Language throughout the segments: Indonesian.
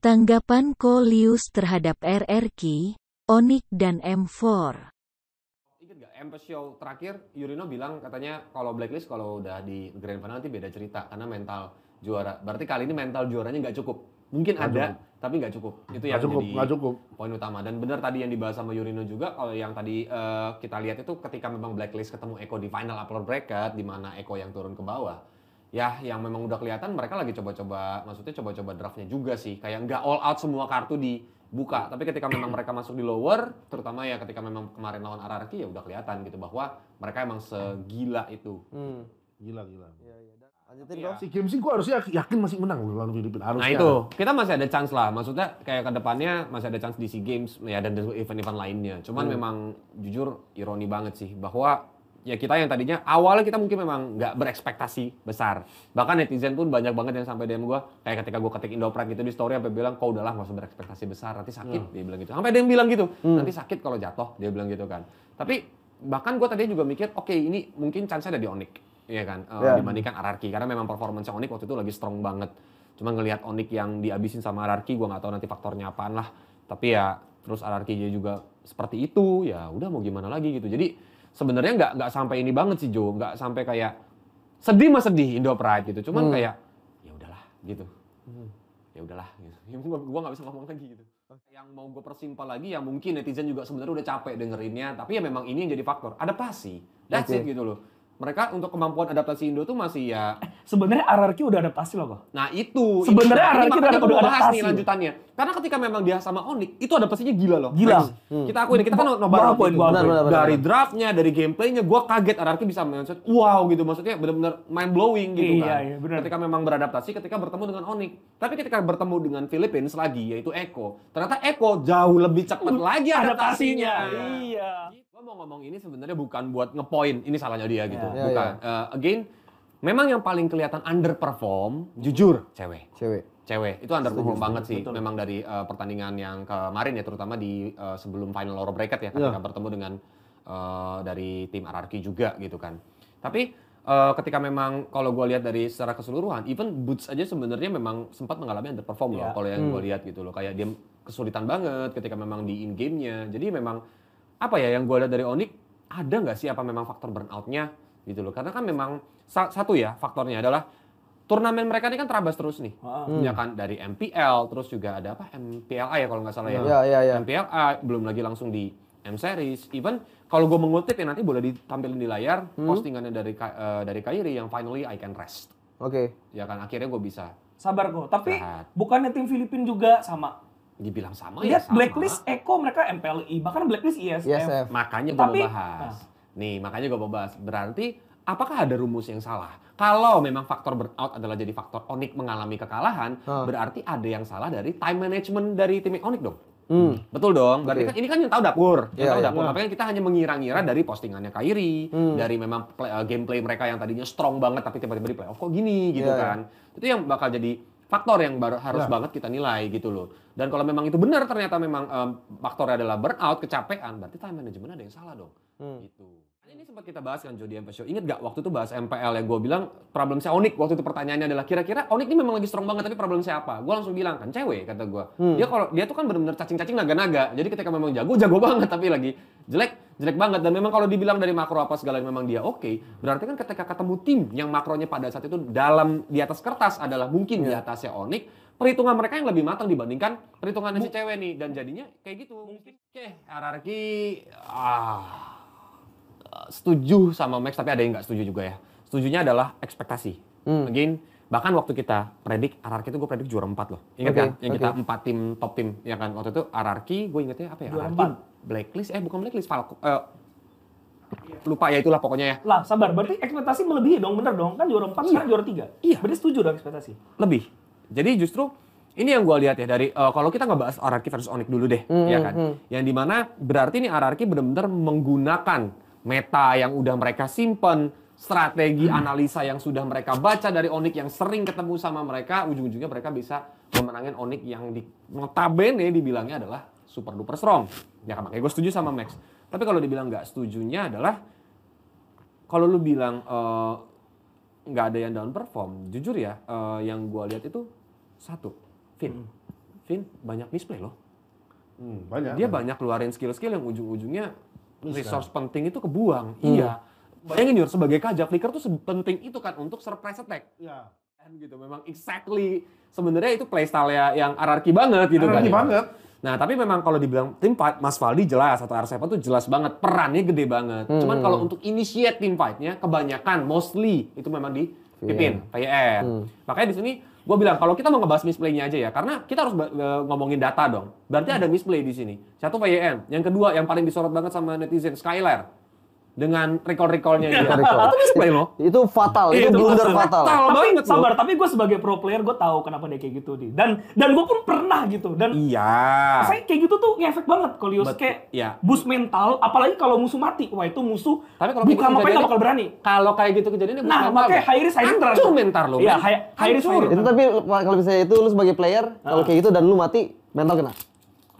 Tanggapan Kolius terhadap RRQ, Onik dan M4 Ingat nggak, MPS show terakhir Yurino bilang katanya kalau blacklist kalau udah di grand final nanti beda cerita karena mental juara. Berarti kali ini mental juaranya nggak cukup. Mungkin gak ada, cukup. tapi nggak cukup. Itu yang gak cukup, jadi gak cukup. poin utama. Dan benar tadi yang dibahas sama Yurino juga, kalau yang tadi uh, kita lihat itu ketika memang blacklist ketemu Eko di final upload bracket, di mana Eko yang turun ke bawah, ya yang memang udah kelihatan mereka lagi coba-coba maksudnya coba-coba draftnya juga sih kayak nggak all out semua kartu dibuka tapi ketika memang mereka masuk di lower terutama ya ketika memang kemarin lawan Ararki ya udah kelihatan gitu bahwa mereka emang segila itu hmm. gila gila iya, iya. Iya. ya, ya. lanjutin ya. dong si game sih gue harusnya yakin masih menang loh lawan Filipina harusnya nah itu kita masih ada chance lah maksudnya kayak kedepannya masih ada chance di si games ya dan event-event lainnya cuman hmm. memang jujur ironi banget sih bahwa ya kita yang tadinya awalnya kita mungkin memang nggak berekspektasi besar. Bahkan netizen pun banyak banget yang sampai DM gue kayak ketika gue ketik Indopride gitu di story sampai bilang kau udahlah nggak usah berekspektasi besar nanti sakit hmm. dia bilang gitu. Sampai ada yang bilang gitu hmm. nanti sakit kalau jatuh dia bilang gitu kan. Tapi bahkan gue tadinya juga mikir oke okay, ini mungkin chance ada di Onik iya kan, eh, ya kan yeah. dibandingkan Ararki karena memang performance Onik waktu itu lagi strong banget. Cuma ngelihat Onik yang dihabisin sama Ararki gue nggak tahu nanti faktornya apaan lah. Tapi ya terus Ararki juga seperti itu ya udah mau gimana lagi gitu. Jadi sebenarnya nggak nggak sampai ini banget sih Jo, nggak sampai kayak sedih mah sedih Indo Pride gitu. Cuman hmm. kayak ya udahlah gitu. Hmm. Ya udahlah gitu. Ya, gua nggak bisa ngomong lagi gitu. Yang mau gue persimpel lagi ya mungkin netizen juga sebenarnya udah capek dengerinnya, tapi ya memang ini yang jadi faktor. Ada pasti. That's okay. gitu loh mereka untuk kemampuan adaptasi Indo tuh masih ya eh, sebenarnya RRQ udah adaptasi loh kok. Nah, itu. Sebenarnya itu, RRQ udah, udah bahas adaptasi. nih lanjutannya. Karena ketika memang dia sama Onyx, itu adaptasinya gila loh. Gila. Hmm. Kita akuin, kita kan nobar aku dari draftnya, dari gameplaynya, gue kaget RRQ bisa mindset, wow gitu. Maksudnya benar-benar mind blowing gitu iya, kan. Iya, iya, bener. Ketika memang beradaptasi, ketika bertemu dengan Onyx. Tapi ketika bertemu dengan Philippines lagi, yaitu Echo, Ternyata Echo jauh lebih cepat uh, lagi adaptasinya. Iya. Gue mau ngomong ini sebenarnya bukan buat ngepoin ini salahnya dia gitu, yeah. Ya, ya. bukan. Yeah, Uh, again, memang yang paling kelihatan underperform, jujur, cewek. Cewek. Cewek itu underperform banget sih, betul. memang dari uh, pertandingan yang kemarin ya, terutama di uh, sebelum final loro bracket ya, ya, ketika yeah. bertemu dengan uh, dari tim RRQ juga gitu kan. Tapi uh, ketika memang kalau gue lihat dari secara keseluruhan, even Boots aja sebenarnya memang sempat mengalami underperform yeah. loh, kalau yang hmm. gue lihat gitu loh, kayak dia kesulitan banget ketika memang di in game-nya. Jadi memang apa ya yang gue lihat dari Onik ada nggak sih apa memang faktor burnoutnya gitu loh karena kan memang satu ya faktornya adalah turnamen mereka ini kan terabas terus nih hmm. ya kan dari MPL terus juga ada apa MPLA ya kalau nggak salah ya, ya, ya, ya. MPLA belum lagi langsung di M series even kalau gue mengutip ya nanti boleh ditampilin di layar hmm. postingannya dari uh, dari Kairi yang finally I can rest oke okay. ya kan akhirnya gue bisa sabar kok tapi Sehat. bukannya tim Filipina juga sama dibilang sama ya Lihat ya sama. blacklist Eko mereka MPLI bahkan blacklist ISF. ISF. Makanya gue mau bahas. Nah. Nih makanya gue mau bahas. Berarti apakah ada rumus yang salah? Kalau memang faktor burnout adalah jadi faktor Onik mengalami kekalahan, hmm. berarti ada yang salah dari time management dari tim Onik dong. Hmm. Betul dong. Berarti okay. kan ini kan yang tahu dapur, yang iya, tahu iya. dapur. Yeah. Tapi kita hanya mengira-ngira hmm. dari postingannya Kairi, hmm. dari memang play, uh, gameplay mereka yang tadinya strong banget tapi tiba-tiba di playoff kok gini gitu yeah, iya. kan. Yeah. Itu yang bakal jadi faktor yang baru, harus ya. banget kita nilai gitu loh. Dan kalau memang itu benar ternyata memang um, faktornya adalah burnout, kecapean, berarti time management ada yang salah dong. Hmm. Gitu. Ini sempat kita bahas kan Jody MPL Show. Ingat gak waktu itu bahas MPL ya? Gue bilang problem saya Onik. Waktu itu pertanyaannya adalah kira-kira Onik ini memang lagi strong banget tapi problem saya apa? Gue langsung bilang kan cewek kata gue. Hmm. Dia kalau dia tuh kan bener-bener cacing-cacing naga-naga. Jadi ketika memang jago jago banget tapi lagi jelek jelek banget dan memang kalau dibilang dari makro apa segala memang dia oke okay, berarti kan ketika ketemu tim yang makronya pada saat itu dalam di atas kertas adalah mungkin yeah. di iya. atasnya Onik perhitungan mereka yang lebih matang dibandingkan perhitungan si cewek nih dan jadinya kayak gitu mungkin oke hierarki ah setuju sama Max tapi ada yang nggak setuju juga ya setujunya adalah ekspektasi hmm. again bahkan waktu kita predik RRQ itu gue predik juara empat loh ingat okay, kan yang okay. kita empat tim top tim ya kan waktu itu RRQ gue ingetnya apa ya juara RRQ? blacklist eh bukan blacklist Falco uh, lupa ya itulah pokoknya ya. Lah sabar, berarti ekspektasi melebihi dong, bener dong. Kan juara empat iya. sekarang juara tiga Iya. Berarti setuju dong ekspektasi? Lebih. Jadi justru ini yang gue lihat ya dari uh, kalau kita nggak bahas versus Onyx dulu deh, mm, ya kan? Hmm. Yang dimana berarti ini Ararki benar-benar menggunakan meta yang udah mereka simpen, strategi hmm. analisa yang sudah mereka baca dari Onyx yang sering ketemu sama mereka, ujung-ujungnya mereka bisa memenangkan Onyx yang di notabene dibilangnya adalah super duper strong. Ya kan makanya gue setuju sama Max. Tapi kalau dibilang nggak setujunya adalah kalau lu bilang eh, nggak uh, ada yang down perform, jujur ya uh, yang gue lihat itu satu, Finn, Hmm. Finn banyak misplay loh. Hmm, banyak. Dia banyak, keluarin skill-skill yang ujung-ujungnya resource kan? penting itu kebuang. Hmm. Iya. Bayangin yur, sebagai kajak flicker tuh sepenting itu kan untuk surprise attack. Iya. Dan gitu memang exactly sebenarnya itu playstyle ya yang ararki banget gitu ararki kan ya. banget Nah, tapi memang kalau dibilang tim fight, Mas Valdi jelas atau Arsepa tuh jelas banget perannya gede banget. Hmm. Cuman kalau untuk initiate tim fight-nya kebanyakan mostly itu memang di Pipin, iya. e Hmm. Makanya di sini gue bilang kalau kita mau ngebahas misplay-nya aja ya, karena kita harus e, ngomongin data dong. Berarti hmm. ada misplay di sini. Satu VN, e yang kedua yang paling disorot banget sama netizen Skylar dengan recall-recallnya iya, itu. Recall. Itu misplay loh. Itu fatal, itu, itu blunder fatal. fatal. Tapi banget sabar, tapi gue sebagai pro player gue tahu kenapa dia kayak gitu di. Dan dan gue pun pernah gitu dan Iya. Saya kayak gitu tuh ngefek banget kalau kayak ya. boost mental apalagi kalau musuh mati. Wah, itu musuh. Tapi kalau bukan apa enggak bakal berani. Kalau kayak gitu kejadiannya Nah, makanya high risk high return. mental lo. Iya, high risk Itu tapi kalau misalnya itu lu sebagai player kalau kayak gitu dan lu mati mental kena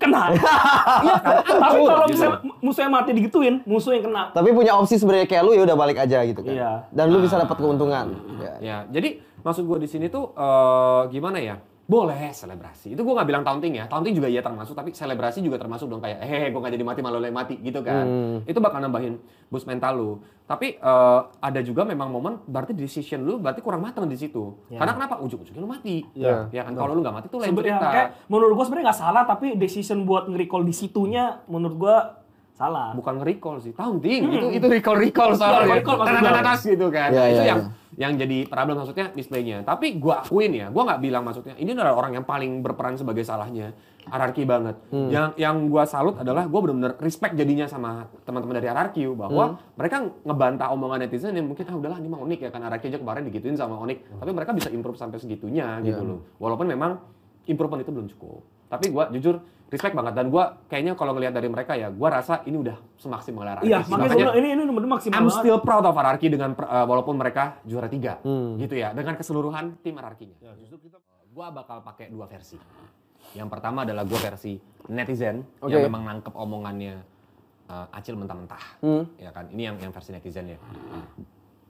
kena. Iya kan? Tapi kalau gitu. misalnya musuhnya mati digituin, musuh yang kena. Tapi punya opsi sebenarnya kayak lu ya udah balik aja gitu kan. Iya. Dan lu ah. bisa dapat keuntungan. Iya. Ya. Jadi maksud gua di sini tuh uh, gimana ya? boleh selebrasi. Itu gue nggak bilang taunting ya. Taunting juga iya termasuk, tapi selebrasi juga termasuk dong kayak hehe gue nggak jadi mati malu mati gitu kan. Hmm. Itu bakal nambahin boost mental lu. Tapi uh, ada juga memang momen berarti decision lu berarti kurang matang di situ. Yeah. Karena kenapa ujung-ujungnya lu mati. Yeah. Ya kan kalau lu nggak mati tuh lain cerita. Ya, menurut gue sebenarnya nggak salah tapi decision buat nge-recall di situnya menurut gue salah bukan recall sih taunting hmm. itu itu recall recall soalnya recall tatas gitu kan ya, itu ya, yang ya. yang jadi problem maksudnya displaynya tapi gua akuin ya gua nggak bilang maksudnya ini adalah orang yang paling berperan sebagai salahnya Ararki banget hmm. yang yang gua salut adalah gua benar-benar respect jadinya sama teman-teman dari Ararki bahwa hmm. mereka ngebantah omongan netizen yang mungkin ah udahlah ini mah unik ya kan Ararki aja kemarin digituin sama unik hmm. tapi mereka bisa improve sampai segitunya yeah. gitu loh walaupun memang improvement itu belum cukup tapi gue jujur respect banget dan gue kayaknya kalau ngelihat dari mereka ya gue rasa ini udah semaksimal hierarki. Iya, makanya, makanya ini ini nomor maksimal. I'm still proud of hierarki dengan uh, walaupun mereka juara tiga, hmm. gitu ya, dengan keseluruhan tim hierarkinya. Ya, justru kita... Eh, gue bakal pakai dua versi. Yang pertama adalah gue versi netizen okay. yang memang nangkep omongannya uh, Acil mentah-mentah, hmm. ya kan? Ini yang yang versi netizen ya.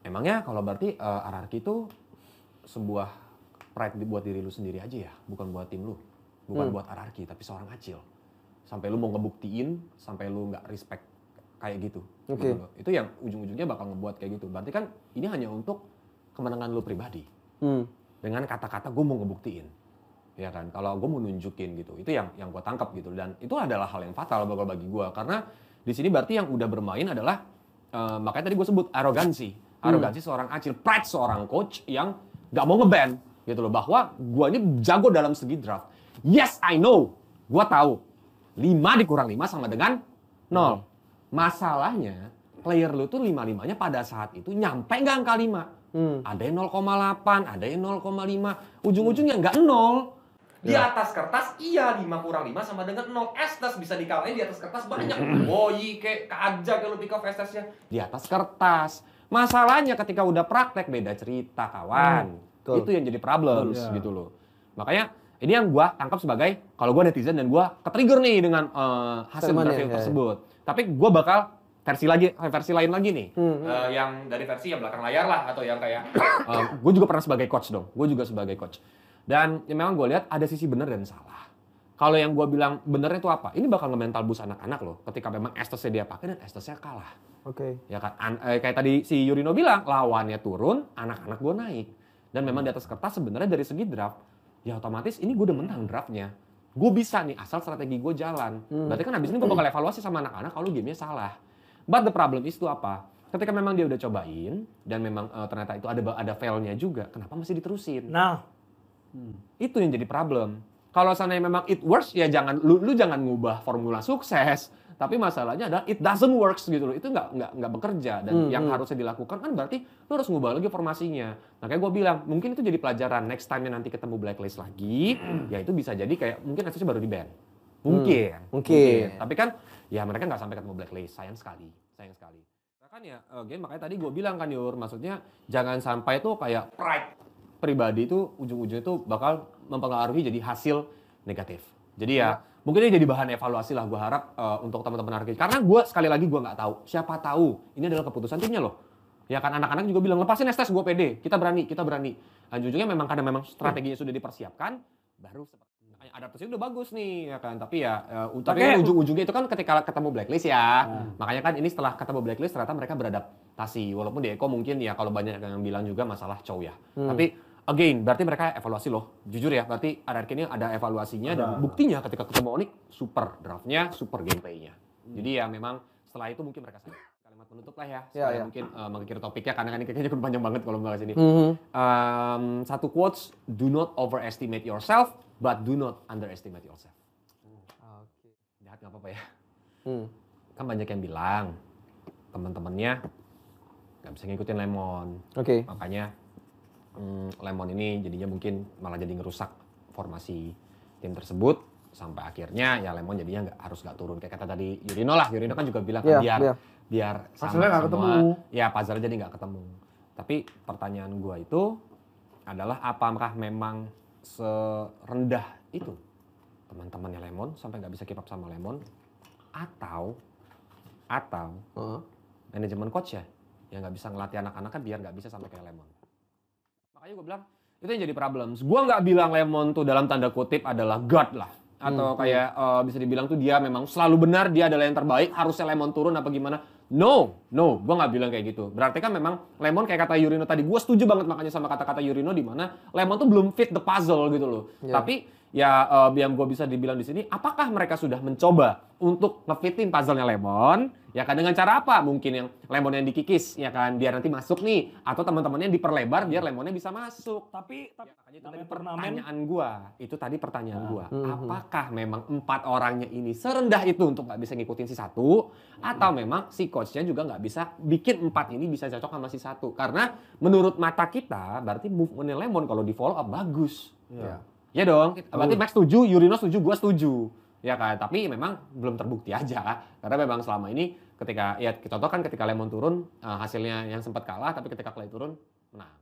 Emangnya kalau berarti uh, hierarki itu sebuah pride buat diri lu sendiri aja ya, bukan buat tim lu bukan hmm. buat anarki tapi seorang acil sampai lu mau ngebuktiin sampai lu nggak respect kayak gitu. Okay. Itu yang ujung-ujungnya bakal ngebuat kayak gitu. Berarti kan ini hanya untuk kemenangan lu pribadi. Hmm. Dengan kata-kata gue mau ngebuktiin. Ya kan, kalau gue mau nunjukin gitu, itu yang yang gue tangkap gitu dan itu adalah hal yang fatal bakal bagi gue karena di sini berarti yang udah bermain adalah uh, makanya tadi gue sebut arogansi, hmm. arogansi hmm. seorang acil, pride seorang coach yang nggak mau ngeband gitu loh bahwa gua ini jago dalam segi draft. Yes, I know. Gua tahu. 5 dikurang 5 sama dengan 0. Masalahnya, player lu tuh 5-5-nya pada saat itu nyampe nggak angka 5. Hmm. Ada yang 0,8, ada yang 0,5. Ujung-ujungnya nggak 0. Di ya. atas kertas, iya 5 kurang 5 sama dengan 0. Estes bisa dikalahin di atas kertas banyak. Hmm. Boyi kayak kaja kalau pick off Estesnya. Di atas kertas. Masalahnya ketika udah praktek beda cerita kawan. Hmm Betul. Itu yang jadi problem yeah. gitu loh. Makanya ini yang gue tangkap sebagai kalau gue netizen dan gue ketrigger nih dengan uh, hasil Teman ya, interview ya, ya, tersebut. Ya. Tapi gue bakal versi lagi eh, versi lain lagi nih hmm, hmm. Eh, yang dari versi yang belakang layar lah atau yang kayak uh, gue juga pernah sebagai coach dong gue juga sebagai coach dan ya memang gue lihat ada sisi benar dan salah kalau yang gue bilang benernya itu apa ini bakal nge-mental bus anak-anak loh ketika memang estesnya dia pakai dan estesnya kalah oke okay. ya kan An eh, kayak tadi si Yurino bilang lawannya turun anak-anak gue naik dan memang di atas kertas sebenarnya dari segi draft ya otomatis ini gue udah menang draftnya gue bisa nih asal strategi gue jalan hmm. berarti kan abis ini gue bakal hmm. evaluasi sama anak-anak kalau gamenya salah but the problem is itu apa ketika memang dia udah cobain dan memang uh, ternyata itu ada ada failnya juga kenapa masih diterusin nah hmm. itu yang jadi problem kalau seandainya memang it works ya jangan lu, lu jangan ngubah formula sukses tapi masalahnya adalah it doesn't works gitu loh. Itu nggak nggak nggak bekerja dan hmm, yang hmm. harusnya dilakukan kan berarti lo harus ngubah lagi formasinya. nah kayak gue bilang mungkin itu jadi pelajaran next time nanti ketemu blacklist lagi, hmm. ya itu bisa jadi kayak mungkin kasusnya baru di band Mungkin, hmm, mungkin. mungkin. Tapi kan ya mereka nggak sampai ketemu blacklist. Sayang sekali, sayang sekali. Nah, kan ya, again, makanya tadi gue bilang kan Yur, maksudnya jangan sampai tuh kayak pride pribadi itu ujung-ujungnya tuh bakal mempengaruhi jadi hasil negatif. Jadi ya, ya mungkin ini jadi bahan evaluasi lah gue harap uh, untuk teman-teman Arki karena gue sekali lagi gue nggak tahu siapa tahu ini adalah keputusan timnya loh ya kan anak-anak juga bilang lepasin estes gue pede kita berani kita berani dan jujurnya memang kadang memang hmm. strateginya sudah dipersiapkan baru adaptasi udah bagus nih ya kan tapi ya uh, tapi kan ujung-ujungnya itu kan ketika ketemu blacklist ya hmm. makanya kan ini setelah ketemu blacklist ternyata mereka beradaptasi walaupun di Eko mungkin ya kalau banyak yang bilang juga masalah cow ya hmm. tapi again berarti mereka evaluasi loh jujur ya berarti RRQ ini ada evaluasinya ada. dan buktinya ketika ketemu Onyx, super draftnya super gameplaynya hmm. jadi ya memang setelah itu mungkin mereka kalimat penutup lah ya ya, ya. mungkin uh, eh, mengikir topiknya karena kan ini kayaknya cukup panjang banget kalau nggak ini -hmm. um, satu quotes do not overestimate yourself but do not underestimate yourself Oke. Hmm, okay. jahat nggak apa-apa ya hmm. kan banyak yang bilang teman-temannya nggak bisa ngikutin lemon okay. makanya hmm, Lemon ini jadinya mungkin malah jadi ngerusak formasi tim tersebut sampai akhirnya ya Lemon jadinya nggak harus nggak turun kayak kata tadi Yurino lah Yurino kan juga bilang kan yeah, biar yeah. biar sama semua ya puzzle jadi nggak ketemu tapi pertanyaan gua itu adalah apakah memang serendah itu teman-temannya Lemon sampai nggak bisa keep up sama Lemon atau atau uh -huh. manajemen coach ya yang nggak bisa ngelatih anak-anaknya kan biar nggak bisa sampai kayak Lemon Makanya gue bilang itu yang jadi problem. Gue nggak bilang Lemon tuh dalam tanda kutip adalah God lah atau hmm. hmm. kayak uh, bisa dibilang tuh dia memang selalu benar dia adalah yang terbaik harusnya Lemon turun apa gimana no no gue nggak bilang kayak gitu berarti kan memang Lemon kayak kata Yurino tadi gue setuju banget makanya sama kata-kata Yurino di mana Lemon tuh belum fit the puzzle gitu loh yeah. tapi ya uh, yang gue bisa dibilang di sini, apakah mereka sudah mencoba untuk ngefitin puzzle-nya Lemon? Ya kan dengan cara apa? Mungkin yang Lemon yang dikikis, ya kan biar nanti masuk nih, atau teman-temannya diperlebar biar Lemonnya bisa masuk. Tapi, ya, tapi ya, itu tadi pertanyaan gue, itu tadi pertanyaan gue, apakah memang empat orangnya ini serendah itu untuk nggak bisa ngikutin si satu, atau memang si coachnya juga nggak bisa bikin empat ini bisa cocok sama si satu? Karena menurut mata kita, berarti movementnya Lemon kalau di follow up bagus. Ya. Yeah. Ya dong. Gitu. Berarti Max setuju, Yurino setuju, gue setuju. Ya kan, tapi memang belum terbukti aja. Karena memang selama ini ketika, ya contoh kan ketika Lemon turun, eh, hasilnya yang sempat kalah, tapi ketika Clay turun, menang.